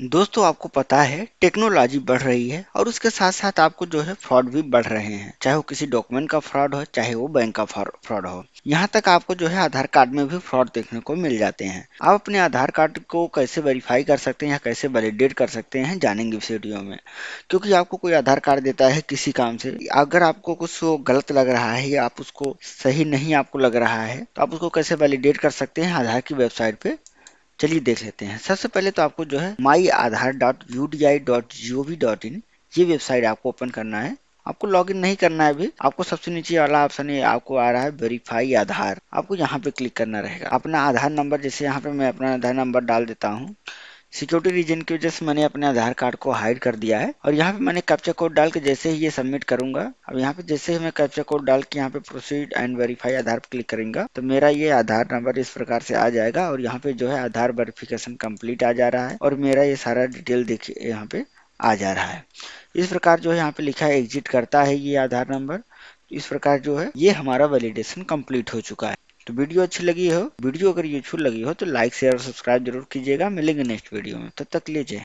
दोस्तों आपको पता है टेक्नोलॉजी बढ़ रही है और उसके साथ साथ आपको जो है फ्रॉड भी बढ़ रहे हैं चाहे वो किसी डॉक्यूमेंट का फ्रॉड हो चाहे वो बैंक का फ्रॉड हो यहाँ तक आपको जो है आधार कार्ड में भी फ्रॉड देखने को मिल जाते हैं आप अपने आधार कार्ड को कैसे वेरीफाई कर सकते हैं या कैसे वैलिडेट कर सकते हैं जानेंगे इस वीडियो में क्योंकि आपको कोई आधार कार्ड देता है किसी काम से अगर आपको कुछ गलत लग रहा है या आप उसको सही नहीं आपको लग रहा है तो आप उसको कैसे वैलिडेट कर सकते हैं आधार की वेबसाइट पे चलिए देख लेते हैं सबसे पहले तो आपको जो है my Aadhaar dot U D I dot G O V dot in ये वेबसाइट आपको ओपन करना है आपको लॉगिन नहीं करना है अभी आपको सबसे नीचे वाला ऑप्शन ये आपको आ रहा है वेरीफाई आधार आपको यहाँ पे क्लिक करना रहेगा अपना आधार नंबर जैसे यहाँ पे मैं अपना आधार नंबर डाल देता हूँ सिक्योरिटी रीजन की वजह से मैंने अपने आधार कार्ड को हाइड कर दिया है और यहाँ पे मैंने कैप्चा कोड डाल के जैसे ही ये सबमिट करूंगा अब यहाँ पे जैसे ही मैं कैप्चा कोड डाल के यहाँ पे प्रोसीड एंड वेरीफाई आधार पर क्लिक करेंगे तो मेरा ये आधार नंबर इस प्रकार से आ जाएगा और यहाँ पे जो है आधार वेरिफिकेशन कम्प्लीट आ जा रहा है और मेरा ये सारा डिटेल देखिए यहाँ पे आ जा रहा है इस प्रकार जो है यहाँ पे लिखा है एग्जिट करता है ये आधार नंबर इस प्रकार जो है ये हमारा वैलिडेशन कंप्लीट हो चुका है तो वीडियो अच्छी लगी हो वीडियो अगर यूजफुल लगी हो तो लाइक शेयर और सब्सक्राइब जरूर कीजिएगा मिलेंगे नेक्स्ट वीडियो में तब तो तक लीजिए